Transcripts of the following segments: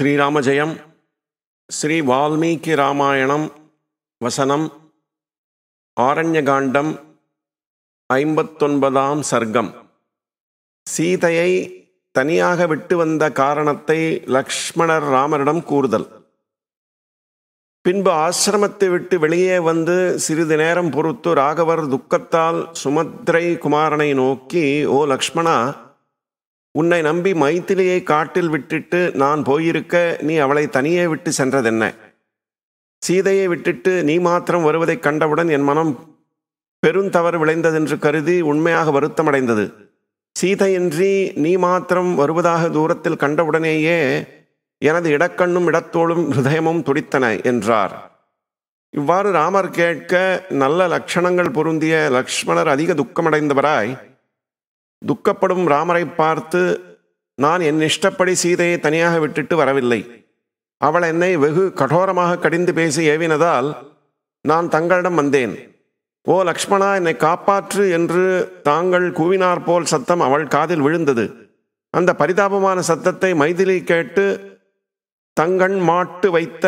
ஸ்ரீராமஜெயம் ஸ்ரீ வால்மீகி ராமாயணம் வசனம் ஆரண்யகாண்டம் ஐம்பத்தொன்பதாம் சர்க்கம் சீதையை தனியாக விட்டு வந்த காரணத்தை லக்ஷ்மணர் ராமரிடம் கூறுதல் பின்பு ஆசிரமத்தை விட்டு வெளியே வந்து சிறிது நேரம் பொறுத்து ராகவர் துக்கத்தால் சுமத்ரை குமாரனை நோக்கி ஓ லக்ஷ்மணா உன்னை நம்பி மைத்திலியை காட்டில் விட்டுட்டு நான் போயிருக்க நீ அவளை தனியே விட்டு சென்றதென்ன சீதையை விட்டுட்டு நீ மாத்திரம் வருவதைக் கண்டவுடன் என் மனம் பெருந்தவறு விளைந்ததென்று கருதி உண்மையாக வருத்தமடைந்தது சீதையின்றி நீ மாத்திரம் வருவதாக தூரத்தில் கண்டவுடனேயே எனது இடக்கண்ணும் இடத்தோளும் ஹிருதயமும் துடித்தன என்றார் இவ்வாறு ராமர் கேட்க நல்ல லட்சணங்கள் பொருந்திய லக்ஷ்மணர் அதிக துக்கமடைந்தவராய் துக்கப்படும் ராமரை பார்த்து நான் என் இஷ்டப்படி சீதையை தனியாக விட்டுட்டு வரவில்லை அவள் என்னை வெகு கடோரமாக கடிந்து பேசி ஏவினதால் நான் தங்களிடம் வந்தேன் ஓ லக்ஷ்மணா என்னை காப்பாற்று என்று தாங்கள் கூவினார் போல் சத்தம் அவள் காதில் விழுந்தது அந்த பரிதாபமான சத்தத்தை மைதிலி கேட்டு தங்கண் மாட்டு வைத்த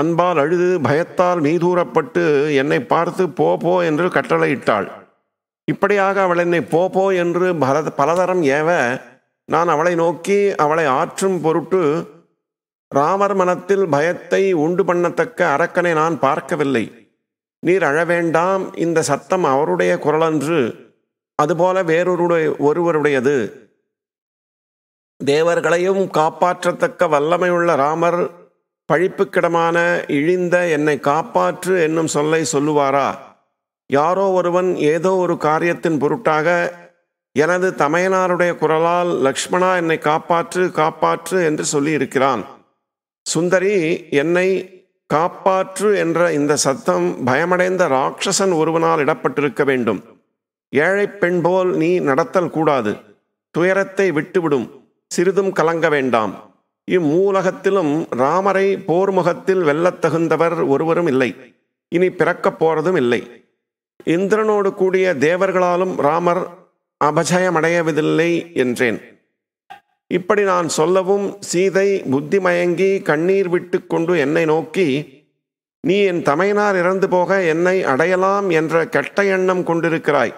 அன்பால் அழுது பயத்தால் மீதூரப்பட்டு என்னை பார்த்து போ போ என்று கட்டளையிட்டாள் இப்படியாக அவள் என்னை போ என்று பல பலதரம் ஏவ நான் அவளை நோக்கி அவளை ஆற்றும் பொருட்டு ராமர் மனத்தில் பயத்தை உண்டு பண்ணத்தக்க அரக்கனை நான் பார்க்கவில்லை நீர் அழவேண்டாம் இந்த சத்தம் அவருடைய குரலன்று அதுபோல வேறொருடைய ஒருவருடையது தேவர்களையும் காப்பாற்றத்தக்க வல்லமையுள்ள ராமர் பழிப்புக்கிடமான இழிந்த என்னை காப்பாற்று என்னும் சொல்லை சொல்லுவாரா யாரோ ஒருவன் ஏதோ ஒரு காரியத்தின் பொருட்டாக எனது தமையனாருடைய குரலால் லக்ஷ்மணா என்னை காப்பாற்று காப்பாற்று என்று சொல்லியிருக்கிறான் சுந்தரி என்னை காப்பாற்று என்ற இந்த சத்தம் பயமடைந்த ராட்சசன் ஒருவனால் இடப்பட்டிருக்க வேண்டும் ஏழை பெண் போல் நீ நடத்தல் கூடாது துயரத்தை விட்டுவிடும் சிறிதும் கலங்க வேண்டாம் இம்மூலகத்திலும் ராமரை போர்முகத்தில் வெல்லத்தகுந்தவர் ஒருவரும் இல்லை இனி பிறக்கப் போறதும் இல்லை இந்திரனோடு கூடிய தேவர்களாலும் ராமர் அபஜயம் அடையவதில்லை என்றேன் இப்படி நான் சொல்லவும் சீதை புத்தி மயங்கி கண்ணீர் விட்டு கொண்டு என்னை நோக்கி நீ என் தமையனார் இறந்து போக என்னை அடையலாம் என்ற கெட்ட எண்ணம் கொண்டிருக்கிறாய்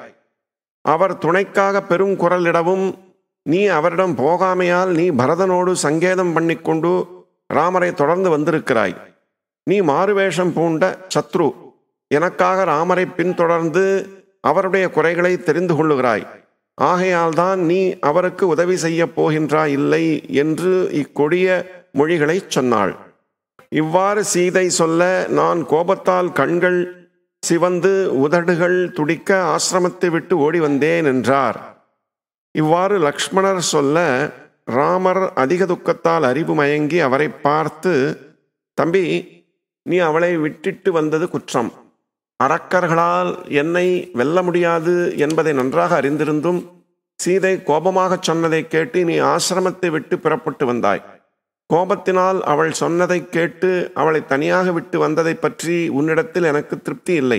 அவர் துணைக்காக பெருங்குரலிடவும் நீ அவரிடம் போகாமையால் நீ பரதனோடு சங்கேதம் பண்ணிக்கொண்டு ராமரை தொடர்ந்து வந்திருக்கிறாய் நீ மாறுவேஷம் பூண்ட சத்ரு எனக்காக ராமரை பின்தொடர்ந்து அவருடைய குறைகளை தெரிந்து கொள்ளுகிறாய் ஆகையால் தான் நீ அவருக்கு உதவி செய்ய போகின்றாய் இல்லை என்று இக்கொடிய மொழிகளை சொன்னாள் இவ்வாறு சீதை சொல்ல நான் கோபத்தால் கண்கள் சிவந்து உதடுகள் துடிக்க ஆசிரமத்தை விட்டு ஓடி வந்தேன் என்றார் இவ்வாறு லக்ஷ்மணர் சொல்ல ராமர் அதிக துக்கத்தால் அறிவு மயங்கி அவரை பார்த்து தம்பி நீ அவளை விட்டுட்டு வந்தது குற்றம் அரக்கர்களால் என்னை வெல்ல முடியாது என்பதை நன்றாக அறிந்திருந்தும் சீதை கோபமாகச் சொன்னதை கேட்டு நீ ஆசிரமத்தை விட்டு புறப்பட்டு வந்தாய் கோபத்தினால் அவள் சொன்னதை கேட்டு அவளை தனியாக விட்டு வந்ததை பற்றி உன்னிடத்தில் எனக்கு திருப்தி இல்லை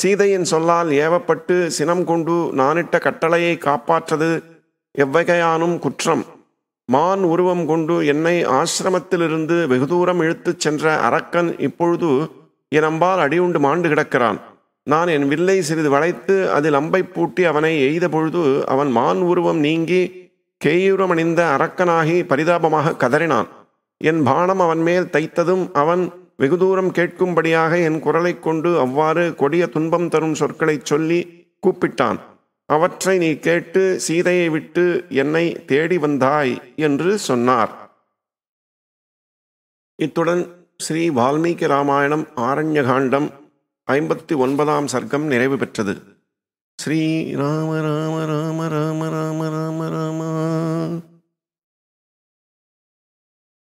சீதையின் சொல்லால் ஏவப்பட்டு சினம் கொண்டு நானிட்ட கட்டளையை காப்பாற்றது எவ்வகையானும் குற்றம் மான் உருவம் கொண்டு என்னை ஆசிரமத்திலிருந்து வெகு தூரம் இழுத்துச் சென்ற அரக்கன் இப்பொழுது என் அம்பால் அடியுண்டு மாண்டு கிடக்கிறான் நான் என் வில்லை சிறிது வளைத்து அதில் அம்பை பூட்டி அவனை எய்த பொழுது அவன் மான் உருவம் நீங்கி கேயுரமணிந்த அரக்கனாகி பரிதாபமாக கதறினான் என் பானம் அவன் மேல் தைத்ததும் அவன் வெகு தூரம் கேட்கும்படியாக என் குரலைக் கொண்டு அவ்வாறு கொடிய துன்பம் தரும் சொற்களைச் சொல்லி கூப்பிட்டான் அவற்றை நீ கேட்டு சீதையை விட்டு என்னை தேடி வந்தாய் என்று சொன்னார் இத்துடன் ஸ்ரீ வால்மீகி ராமாயணம் ஆரண்யகாண்டம் ஐம்பத்தி ஒன்பதாம் சர்க்கம் நிறைவு பெற்றது ஸ்ரீ ராம ராம ராம ராம ராம ராம ராம